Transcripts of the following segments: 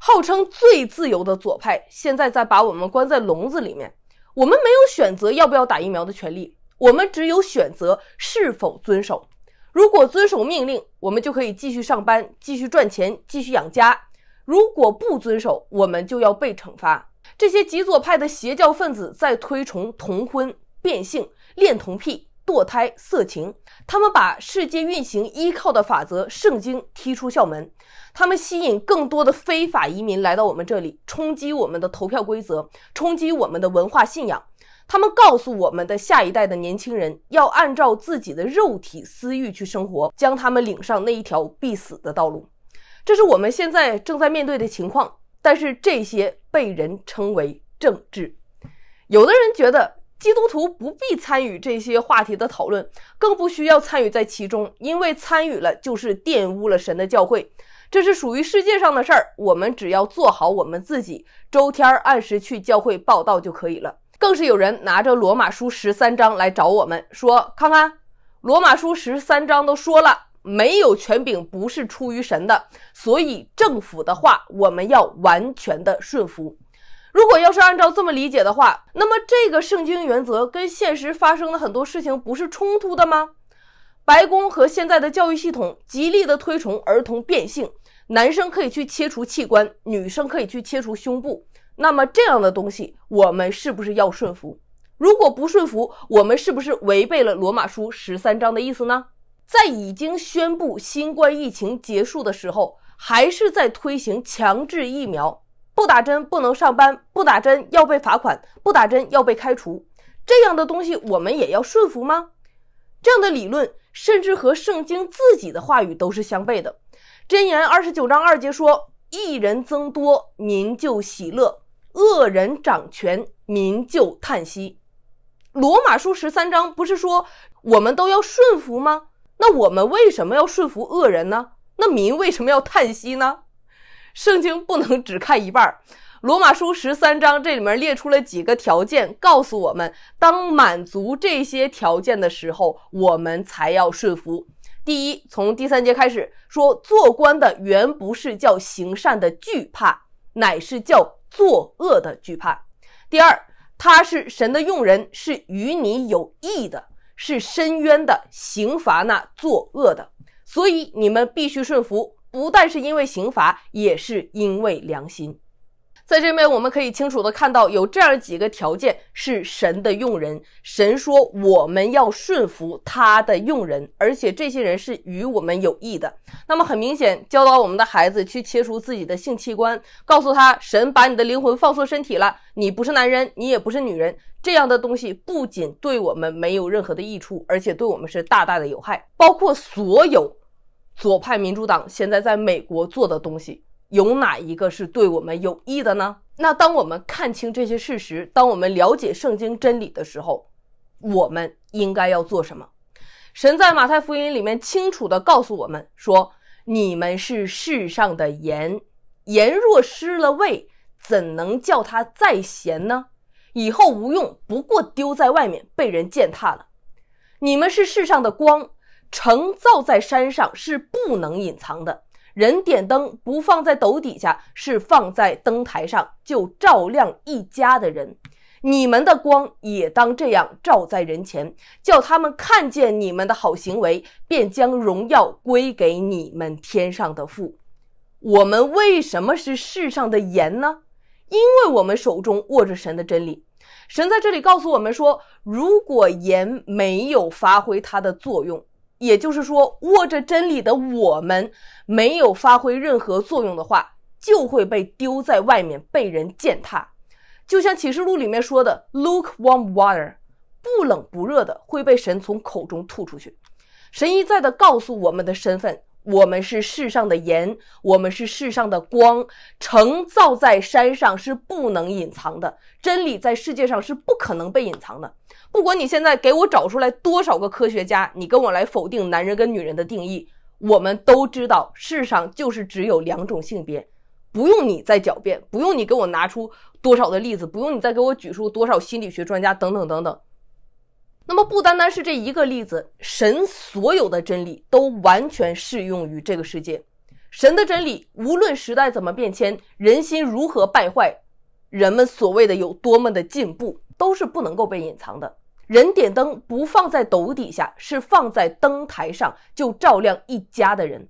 号称最自由的左派，现在在把我们关在笼子里面。我们没有选择要不要打疫苗的权利，我们只有选择是否遵守。如果遵守命令，我们就可以继续上班、继续赚钱、继续养家；如果不遵守，我们就要被惩罚。这些极左派的邪教分子在推崇同婚、变性、恋童癖。堕胎、色情，他们把世界运行依靠的法则《圣经》踢出校门，他们吸引更多的非法移民来到我们这里，冲击我们的投票规则，冲击我们的文化信仰。他们告诉我们的下一代的年轻人，要按照自己的肉体私欲去生活，将他们领上那一条必死的道路。这是我们现在正在面对的情况，但是这些被人称为政治，有的人觉得。基督徒不必参与这些话题的讨论，更不需要参与在其中，因为参与了就是玷污了神的教会。这是属于世界上的事儿，我们只要做好我们自己，周天儿按时去教会报道就可以了。更是有人拿着罗马书十三章来找我们，说：“看看，罗马书十三章都说了，没有权柄不是出于神的，所以政府的话我们要完全的顺服。”如果要是按照这么理解的话，那么这个圣经原则跟现实发生的很多事情不是冲突的吗？白宫和现在的教育系统极力的推崇儿童变性，男生可以去切除器官，女生可以去切除胸部。那么这样的东西，我们是不是要顺服？如果不顺服，我们是不是违背了罗马书十三章的意思呢？在已经宣布新冠疫情结束的时候，还是在推行强制疫苗？不打针不能上班，不打针要被罚款，不打针要被开除，这样的东西我们也要顺服吗？这样的理论甚至和圣经自己的话语都是相悖的。箴言二十九章二节说：“一人增多，民就喜乐；恶人掌权，民就叹息。”罗马书十三章不是说我们都要顺服吗？那我们为什么要顺服恶人呢？那民为什么要叹息呢？圣经不能只看一半，《罗马书》十三章这里面列出了几个条件，告诉我们，当满足这些条件的时候，我们才要顺服。第一，从第三节开始说，做官的原不是叫行善的惧怕，乃是叫作恶的惧怕。第二，他是神的用人，是与你有益的，是深渊的刑罚那作恶的，所以你们必须顺服。不但是因为刑罚，也是因为良心。在这面我们可以清楚的看到，有这样几个条件是神的用人。神说我们要顺服他的用人，而且这些人是与我们有益的。那么很明显，教导我们的孩子去切除自己的性器官，告诉他神把你的灵魂放错身体了，你不是男人，你也不是女人。这样的东西不仅对我们没有任何的益处，而且对我们是大大的有害，包括所有。左派民主党现在在美国做的东西，有哪一个是对我们有益的呢？那当我们看清这些事实，当我们了解圣经真理的时候，我们应该要做什么？神在马太福音里面清楚的告诉我们说：“你们是世上的盐，盐若失了味，怎能叫它再咸呢？以后无用，不过丢在外面被人践踏了。你们是世上的光。”城造在山上是不能隐藏的，人点灯不放在斗底下，是放在灯台上就照亮一家的人。你们的光也当这样照在人前，叫他们看见你们的好行为，便将荣耀归给你们天上的父。我们为什么是世上的盐呢？因为我们手中握着神的真理。神在这里告诉我们说，如果盐没有发挥它的作用，也就是说，握着真理的我们没有发挥任何作用的话，就会被丢在外面，被人践踏。就像启示录里面说的，“ lukewarm water”，不冷不热的会被神从口中吐出去。神一再的告诉我们的身份。我们是世上的盐，我们是世上的光。成造在山上是不能隐藏的，真理在世界上是不可能被隐藏的。不管你现在给我找出来多少个科学家，你跟我来否定男人跟女人的定义。我们都知道世上就是只有两种性别，不用你再狡辩，不用你给我拿出多少的例子，不用你再给我举出多少心理学专家等等等等。那么不单单是这一个例子，神所有的真理都完全适用于这个世界。神的真理，无论时代怎么变迁，人心如何败坏，人们所谓的有多么的进步，都是不能够被隐藏的。人点灯不放在斗底下，是放在灯台上就照亮一家的人。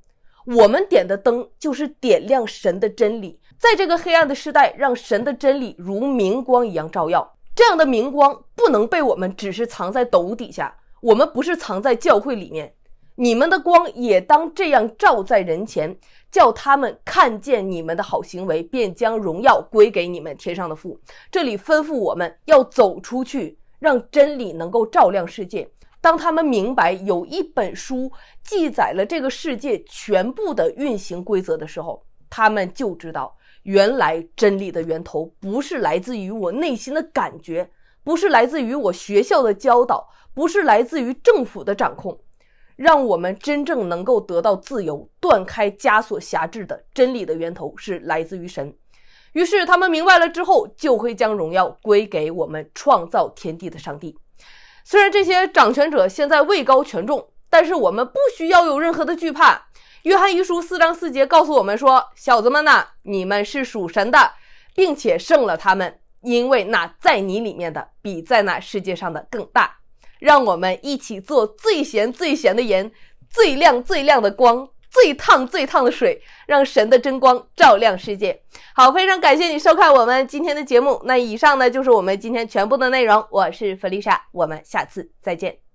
我们点的灯就是点亮神的真理，在这个黑暗的时代，让神的真理如明光一样照耀。这样的明光不能被我们只是藏在斗底下，我们不是藏在教会里面。你们的光也当这样照在人前，叫他们看见你们的好行为，便将荣耀归给你们天上的父。这里吩咐我们要走出去，让真理能够照亮世界。当他们明白有一本书记载了这个世界全部的运行规则的时候，他们就知道。原来真理的源头不是来自于我内心的感觉，不是来自于我学校的教导，不是来自于政府的掌控，让我们真正能够得到自由、断开枷锁辖制的真理的源头是来自于神。于是他们明白了之后，就会将荣耀归给我们创造天地的上帝。虽然这些掌权者现在位高权重，但是我们不需要有任何的惧怕。约翰一书四章四节告诉我们说：“小子们呐，你们是属神的，并且胜了他们，因为那在你里面的比在那世界上的更大。让我们一起做最咸最咸的盐，最亮最亮的光，最烫最烫的水，让神的真光照亮世界。”好，非常感谢你收看我们今天的节目。那以上呢就是我们今天全部的内容。我是弗丽莎，我们下次再见。